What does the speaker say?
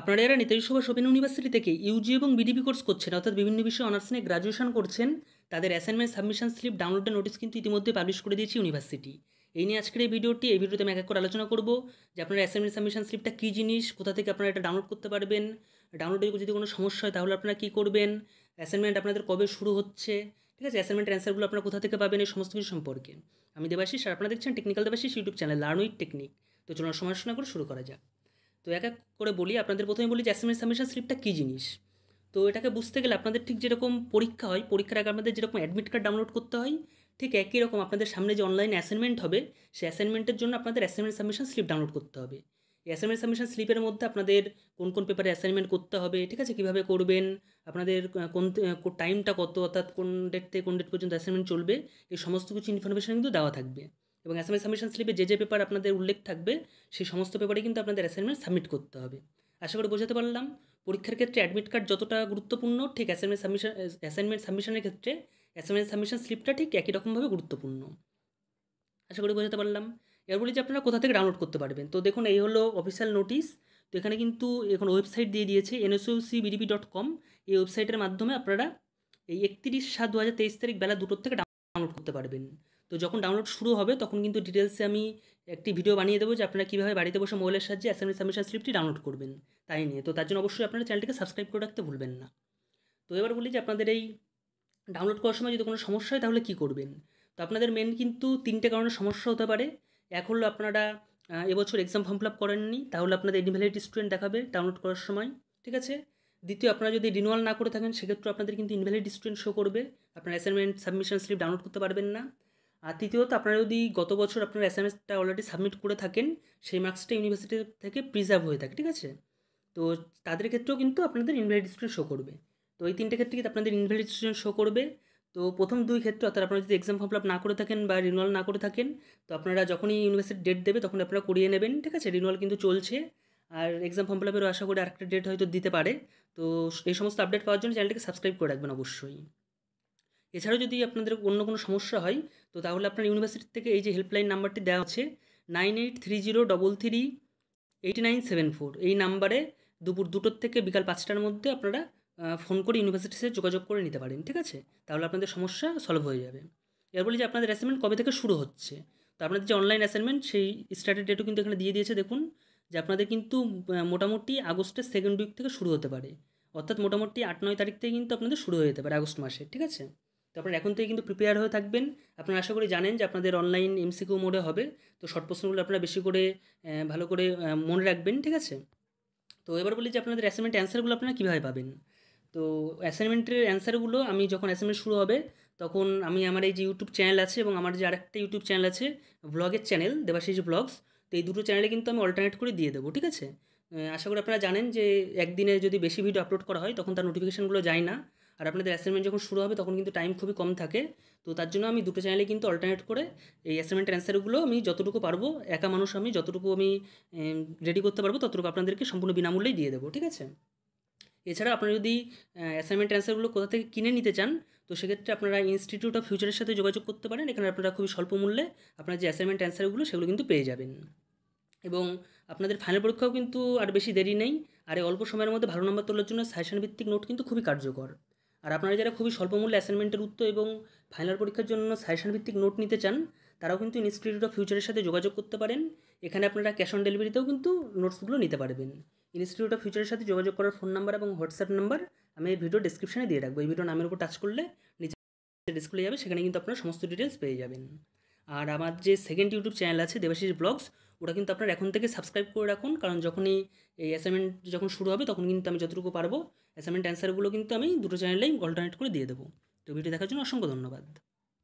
আপনারা এরা Netaji Subhash open university থেকে ইউজি এবং বিডিবি কোর্স করছেন অর্থাৎ বিভিন্ন বিষয়ে অনার্স নিয়ে গ্রাজুয়েশন করছেন তাদের অ্যাসাইনমেন্ট সাবমিশন স্লিপ ডাউনলোডের নোটিস কিন্তু ইতিমধ্যে পাবলিশ করে দিয়েছে ইউনিভার্সিটি এই নিয়ে আজকের এই ভিডিওটি এই ভিডিওতে আমি এক করে আলোচনা করব যে আপনার অ্যাসাইনমেন্ট সাবমিশন স্লিপটা কী জিনিস কোথা থেকে আপনারা এটা ডাউনলোড করতে পারবেন ডাউনলোডে যদি কোনো সমস্যা হয় তাহলে আপনারা কী করবেন অ্যাসাইনমেন্ট আপনাদের কবে শুরু হচ্ছে ঠিক আছে অ্যাসাইনমেন্ট অ্যান্সারগুলো আপনারা কোথা থেকে পাবেন এই সমস্ত কিছু সম্পর্কে আমি দেবাশিস আর আপনারা দেখছেন technical Debashis YouTube channel learn with technique তো চলুন সময় শোনা করে শুরু করা যাক তো এক এক করে বলি আপনাদের প্রথমে বলি যে অ্যাসাইনমেন্ট সাবমিশন স্লিপটা কী জিনিস তো এটাকে বুঝতে গেলে আপনাদের ঠিক যেরকম পরীক্ষা হয় পরীক্ষার আগে আমাদের যেরকম অ্যাডমিট কার্ড ডাউনলোড করতে হয় ঠিক একই রকম আপনাদের সামনে যে অনলাইন অ্যাসাইনমেন্ট হবে সেই অ্যাসাইনমেন্টের জন্য আপনাদের অ্যাসাইনমেন্ট সাবমিশন স্লিপ ডাউনলোড করতে হবে এই অ্যাসাইনমেন্ট সাবমিশন স্লিপের মধ্যে আপনাদের কোন কোন পেপারে অ্যাসাইনমেন্ট করতে হবে ঠিক আছে কীভাবে করবেন আপনাদের কোন টাইমটা কত অর্থাৎ কোন ডেট থেকে কোন ডেট পর্যন্ত অ্যাসাইনমেন্ট চলবে এই সমস্ত কিছু ইনফরমেশান কিন্তু দেওয়া থাকবে এবং অ্যাসাইনমেন্ট সাবমিশন স্লিপে যে যে পেপার আপনাদের উল্লেখ থাকবে সেই সমস্ত পেপারে কিন্তু আপনাদের অ্যাসাইনমেন্ট সাবমিট করতে হবে আশা করে বোঝাতে পারলাম পরীক্ষার ক্ষেত্রে অ্যাডমিট কার্ড যতটা গুরুত্বপূর্ণ ঠিক অ্যাসাইনমেন্ট সাবমিশন অ্যাসাইনমেন্ট সাবমিশনের ক্ষেত্রে অ্যাসাইনমেন্ট সাবমিশন স্লিপটা ঠিক একই রকমভাবে গুরুত্বপূর্ণ আশা করি বোঝাতে পারলাম এর বলি যে আপনারা কোথা থেকে ডাউনলোড করতে পারবেন তো দেখুন এই হলো অফিসিয়াল নোটিশ তো এখানে কিন্তু এখন ওয়েবসাইট দিয়ে দিয়েছে এনএসওসি বিডিপি ডট কম এই ওয়েবসাইটের মাধ্যমে আপনারা এই একত্রিশ সাত দু হাজার তেইশ তারিখ বেলা দুটোর থেকে ডাউনলোড করতে পারবেন তো যখন ডাউনলোড শুরু হবে তখন কিন্তু ডিটেলসে আমি একটি ভিডিও বানিয়ে দেবো যে আপনারা কীভাবে বাড়িতে বসে মোবাইলের সাহায্যে অ্যাসেম্বলি সাবমিশন স্লিপটি ডাউনলোড করবেন তাই নিয়ে তো তার জন্য অবশ্যই আপনারা চ্যানেলটিকে সাবস্ক্রাইব করে রাখতে ভুলবেন না তো এবার বলি যে আপনাদের এই ডাউনলোড করার সময় যদি কোনো সমস্যা হয় তাহলে কী করবেন তো আপনাদের মেন কিন্তু তিনটে কারণে সমস্যা হতে পারে এক হলো আপনারা এবছর এক্সাম ফর্ম ফিল আপ করেননি তাহলে আপনাদের ইনভ্যালিড স্টুডেন্ট দেখাবে ডাউনলোড করার সময় ঠিক আছে দ্বিতীয় আপনারা যদি রিনুয়াল না করে থাকেন সেক্ষেত্রে আপনাদের কিন্তু ইনভ্যালিড স্টুডেন্ট শো করবে আপনারা অ্যাসাইনমেন্ট সাবমিশন স্লিপ ডাউনলোড করতে পারবেন না আর তৃতীয়ত আপনারা যদি গত বছর আপনার অ্যাসাইনমেন্টটা অলরেডি সাবমিট করে থাকেন সেই মার্কসটা ইউনিভার্সিটি থেকে প্রিজার্ভ হয়ে থাকে ঠিক আছে তো তাদের ক্ষেত্রেও কিন্তু আপনাদের ইনভ্যালিড স্টুডেন্ট শো করবে তো এই তিনটে ক্ষেত্রে কিন্তু আপনাদের ইনভ্যালিড স্টুডেন্ট শো করবে তো প্রথম দুই ক্ষেত্রে অর্থাৎ আপনারা যদি এক্সাম ফর্ম ফিল না করে থাকেন বা রিনুয়াল না করে থাকেন তো আপনারা যখনই ইউনিভার্সিটি ডেট দেবে তখন আপনারা করিয়ে নেবেন ঠিক আছে রিনুয়াল কিন্তু চলছে আর এক্সাম ফর্ম ফিল আপেরও আশা করি আরেকটা ডেট হয়তো দিতে পারে তো এই সমস্ত আপডেট পাওয়ার জন্য চ্যানেলটিকে সাবস্ক্রাইব করে রাখবেন অবশ্যই এছাড়াও যদি আপনাদের অন্য কোনো সমস্যা হয় তো তাহলে আপনার ইউনিভার্সিটি থেকে এই যে হেল্পলাইন নাম্বারটি দেওয়া আছে nine eight three zero double three eight nine seven four এই নাম্বারে দুপুর দুটোর থেকে বিকাল পাঁচটার মধ্যে আপনারা ফোন করে ইউনিভার্সিটির সাথে যোগাযোগ করে নিতে পারেন ঠিক আছে তাহলে আপনাদের সমস্যা সলভ হয়ে যাবে বলি যে আপনাদের অ্যাসাইনমেন্ট কবে থেকে শুরু হচ্ছে তো আপনাদের যে অনলাইন অ্যাসাইনমেন্ট সেই স্টার্টের ডেটও কিন্তু এখানে দিয়ে দিয়েছে দেখুন যে আপনাদের কিন্তু মোটামুটি আগস্টের সেকেন্ড উইক থেকে শুরু হতে পারে অর্থাৎ মোটামুটি আট নয় তারিখ থেকে কিন্তু আপনাদের শুরু হয়ে যেতে পারে আগস্ট মাসে ঠিক আছে তো আপনারা এখন থেকে কিন্তু প্রিপেয়ার হয়ে থাকবেন আপনারা আশা করি জানেন যে আপনাদের অনলাইন এমসিকিউ মোডে হবে তো শর্ট প্রশ্নগুলো আপনারা বেশি করে ভালো করে মনে রাখবেন ঠিক আছে তো এবার বলি যে আপনাদের অ্যাসাইনমেন্ট অ্যান্সারগুলো আপনারা কীভাবে পাবেন তো অ্যাসাইনমেন্টের অ্যান্সারগুলো আমি যখন অ্যাসাইনমেন্ট শুরু হবে তখন আমি আমার এই যে ইউটিউব চ্যানেল আছে এবং আমার যে আরেকটা ইউটিউব চ্যানেল আছে ব্লগের চ্যানেল দেবাশিস ব্লগস তো এই দুটো চ্যানেলে কিন্তু আমি অল্টারনেট করে দিয়ে দেবো ঠিক আছে আশা করি আপনারা জানেন যে একদিনে যদি বেশি ভিডিও আপলোড করা হয় তখন তার নোটিফিকেশানগুলো যায় না আর আপনাদের অ্যাসাইনমেন্ট যখন শুরু হবে তখন কিন্তু টাইম খুবই কম থাকে তো তার জন্য আমি দুটো চ্যানেলে কিন্তু অল্টারনেট করে এই অ্যাসাইনমেন্টের অ্যান্সারগুলো আমি যতটুকু পারবো একা মানুষ আমি যতটুকু আমি রেডি করতে পারবো ততটুকু আপনাদেরকে সম্পূর্ণ বিনামূল্যেই দিয়ে দেবো ঠিক আছে এছাড়া আপনারা যদি অ্যাসাইনমেন্ট অ্যান্সারগুলো কোথা থেকে কিনে নিতে চান তো সেক্ষেত্রে আপনারা ইনস্টিটিউট অফ ফিউচারের সাথে যোগাযোগ করতে পারেন এখানে আপনারা খুবই স্বল্প মূল্যে আপনার যে অ্যাসাইনমেন্ট অ্যান্সারগুলো সেগুলো কিন্তু পেয়ে যাবেন এবং আপনাদের ফাইনাল পরীক্ষাও কিন্তু আর বেশি দেরি নেই আর অল্প সময়ের মধ্যে ভালো নম্বর তোলার জন্য সাইশন ভিত্তিক নোট কিন্তু খুবই কার্যকর আর আপনারা যারা খুবই স্বল্প মূল্যে অ্যাসাইনমেন্টের উত্তর এবং ফাইনাল পরীক্ষার জন্য সাজেশন ভিত্তিক নোট নিতে চান তারাও কিন্তু ইনস্টিটিউট অফ ফিউচারের সাথে যোগাযোগ করতে পারেন এখানে আপনারা ক্যাশ অন ডেলিভারিতেও কিন্তু নোটসগুলো নিতে পারবেন ইনস্টিটিউট অফ ফিউচারের সাথে যোগাযোগ করার ফোন নাম্বার এবং হোয়াটসঅ্যাপ নাম্বার আমি এই ভিডিও ডিসক্রিপশনে দিয়ে রাখবো এই ভিডিও নামের উপর টাচ করলে নিচে ডিসপ্লে যাবে সেখানে কিন্তু আপনারা সমস্ত ডিটেলস পেয়ে যাবেন আর আমার যে সেকেন্ড ইউটিউব চ্যানেল আছে দেবাশিস ব্লগস ওটা কিন্তু আপনার এখন থেকে সাবস্ক্রাইব করে রাখুন কারণ যখনই এই অ্যাসাইনমেন্ট যখন শুরু হবে তখন কিন্তু আমি যতটুকু পারবো অ্যাসাইনমেন্ট অ্যান্সারগুলো কিন্তু আমি দুটো চ্যানেলেই অল্টারনেট করে দিয়ে দেবো তো ভিডিও দেখার জন্য অসংখ্য ধন্যবাদ